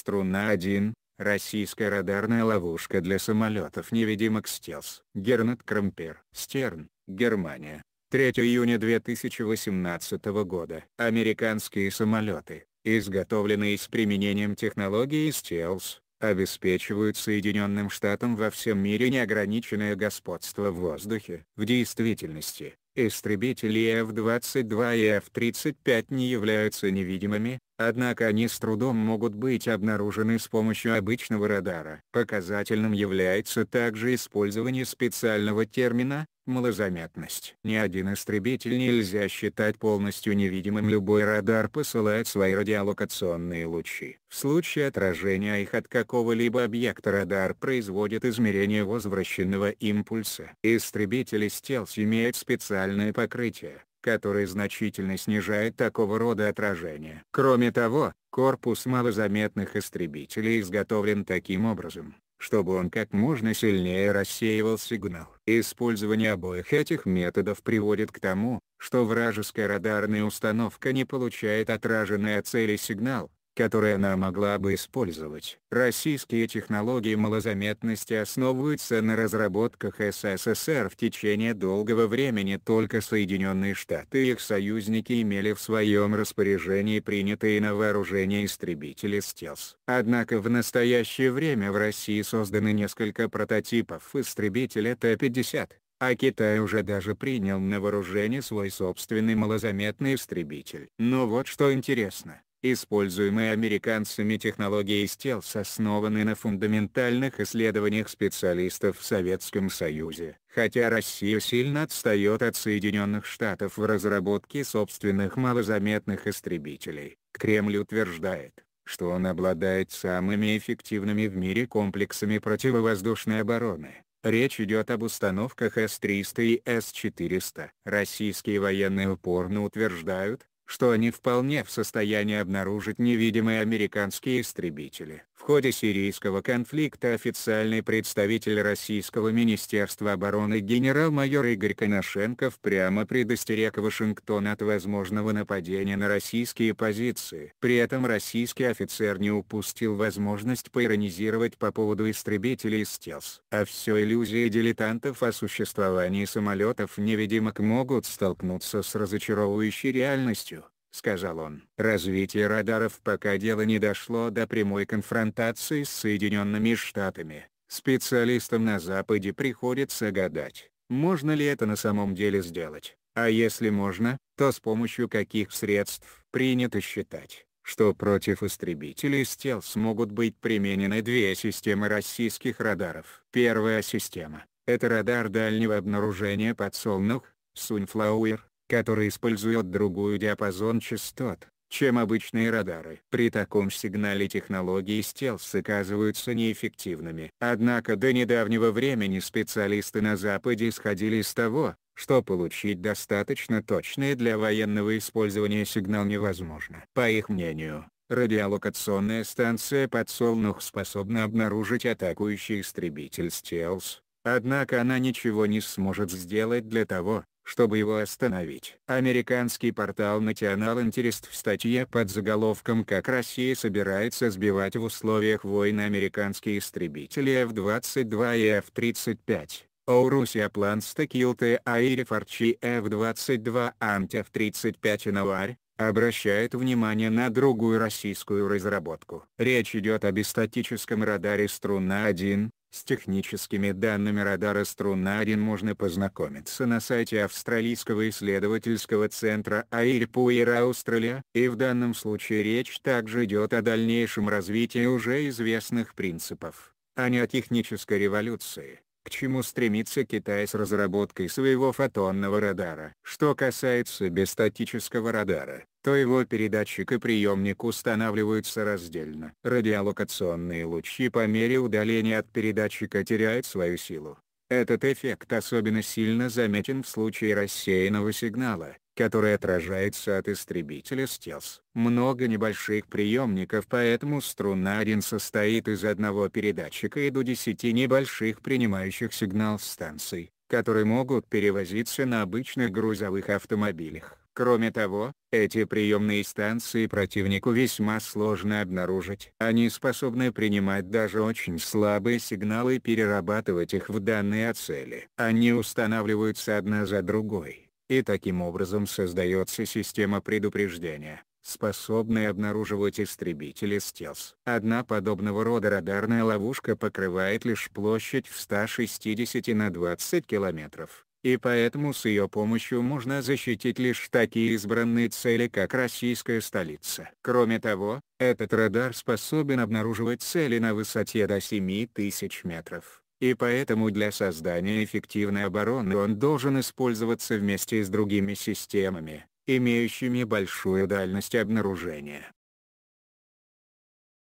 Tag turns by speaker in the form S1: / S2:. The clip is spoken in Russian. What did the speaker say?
S1: Струна-1, российская радарная ловушка для самолетов невидимок Стелс. Гернет Крампер. Стерн, Германия. 3 июня 2018 года. Американские самолеты, изготовленные с применением технологии Стелс, обеспечивают Соединенным Штатам во всем мире неограниченное господство в воздухе. В действительности, Истребители F-22 и F-35 не являются невидимыми, однако они с трудом могут быть обнаружены с помощью обычного радара. Показательным является также использование специального термина малозаметность. Ни один истребитель нельзя считать полностью невидимым любой радар посылает свои радиолокационные лучи. В случае отражения их от какого-либо объекта радар производит измерение возвращенного импульса. Истребители стелс имеют специальные спиральное покрытие, которое значительно снижает такого рода отражение. Кроме того, корпус малозаметных истребителей изготовлен таким образом, чтобы он как можно сильнее рассеивал сигнал. Использование обоих этих методов приводит к тому, что вражеская радарная установка не получает отраженный от цели сигнал, которые она могла бы использовать. Российские технологии малозаметности основываются на разработках СССР в течение долгого времени только Соединенные Штаты и их союзники имели в своем распоряжении принятые на вооружение истребители «Стелс». Однако в настоящее время в России созданы несколько прототипов истребителя Т-50, а Китай уже даже принял на вооружение свой собственный малозаметный истребитель. Но вот что интересно, Используемые американцами технологии стелс основаны на фундаментальных исследованиях специалистов в Советском Союзе. Хотя Россия сильно отстает от Соединенных Штатов в разработке собственных малозаметных истребителей, Кремль утверждает, что он обладает самыми эффективными в мире комплексами противовоздушной обороны. Речь идет об установках С-300 и С-400. Российские военные упорно утверждают, что они вполне в состоянии обнаружить невидимые американские истребители. В ходе сирийского конфликта официальный представитель Российского министерства обороны генерал-майор Игорь Коношенков прямо предостерег Вашингтон от возможного нападения на российские позиции. При этом российский офицер не упустил возможность поиронизировать по поводу истребителей стелс. А все иллюзии дилетантов о существовании самолетов-невидимок могут столкнуться с разочаровывающей реальностью. — сказал он. Развитие радаров пока дело не дошло до прямой конфронтации с Соединенными Штатами. Специалистам на Западе приходится гадать, можно ли это на самом деле сделать, а если можно, то с помощью каких средств. Принято считать, что против истребителей стелс могут быть применены две системы российских радаров. Первая система — это радар дальнего обнаружения подсолнух, Sunflower, который использует другую диапазон частот, чем обычные радары. При таком сигнале технологии стелс оказываются неэффективными. Однако до недавнего времени специалисты на Западе исходили из того, что получить достаточно точный для военного использования сигнал невозможно. По их мнению, радиолокационная станция подсолнух способна обнаружить атакующий истребитель стелс, однако она ничего не сможет сделать для того, чтобы его остановить. Американский портал National Interest в статье под заголовком «Как Россия собирается сбивать в условиях войны американские истребители F-22 и F-35». О Руссия планс текилты аэрифорчи F-22 анти F-35 январь, обращает внимание на другую российскую разработку. Речь идет об эстатическом радаре Струна-1, с техническими данными радара «Струна-1» можно познакомиться на сайте Австралийского исследовательского центра «Аирпуэр Аустралия», и в данном случае речь также идет о дальнейшем развитии уже известных принципов, а не о технической революции к чему стремится Китай с разработкой своего фотонного радара. Что касается бестатического радара, то его передатчик и приемник устанавливаются раздельно. Радиолокационные лучи по мере удаления от передатчика теряют свою силу, этот эффект особенно сильно заметен в случае рассеянного сигнала, который отражается от истребителя стелс. Много небольших приемников поэтому струна 1 состоит из одного передатчика и до 10 небольших принимающих сигнал станций, которые могут перевозиться на обычных грузовых автомобилях. Кроме того, эти приемные станции противнику весьма сложно обнаружить. Они способны принимать даже очень слабые сигналы и перерабатывать их в данные о цели. Они устанавливаются одна за другой, и таким образом создается система предупреждения способные обнаруживать истребители стелс. Одна подобного рода радарная ловушка покрывает лишь площадь в 160 на 20 километров и поэтому с ее помощью можно защитить лишь такие избранные цели как российская столица. Кроме того, этот радар способен обнаруживать цели на высоте до 7000 метров, и поэтому для создания эффективной обороны он должен использоваться вместе с другими системами, имеющими большую дальность обнаружения.